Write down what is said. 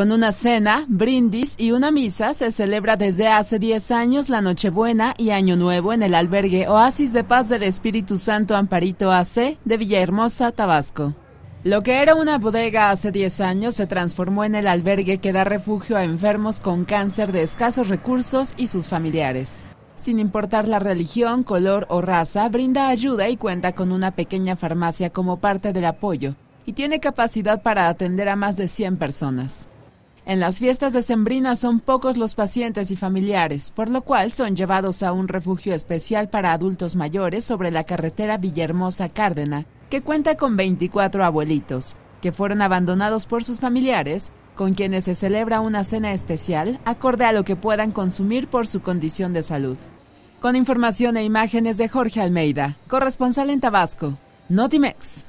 Con una cena, brindis y una misa se celebra desde hace 10 años la Nochebuena y Año Nuevo en el albergue Oasis de Paz del Espíritu Santo Amparito AC de Villahermosa, Tabasco. Lo que era una bodega hace 10 años se transformó en el albergue que da refugio a enfermos con cáncer de escasos recursos y sus familiares. Sin importar la religión, color o raza, brinda ayuda y cuenta con una pequeña farmacia como parte del apoyo y tiene capacidad para atender a más de 100 personas. En las fiestas de Sembrina son pocos los pacientes y familiares, por lo cual son llevados a un refugio especial para adultos mayores sobre la carretera Villahermosa Cárdena, que cuenta con 24 abuelitos, que fueron abandonados por sus familiares, con quienes se celebra una cena especial acorde a lo que puedan consumir por su condición de salud. Con información e imágenes de Jorge Almeida, corresponsal en Tabasco, Notimex.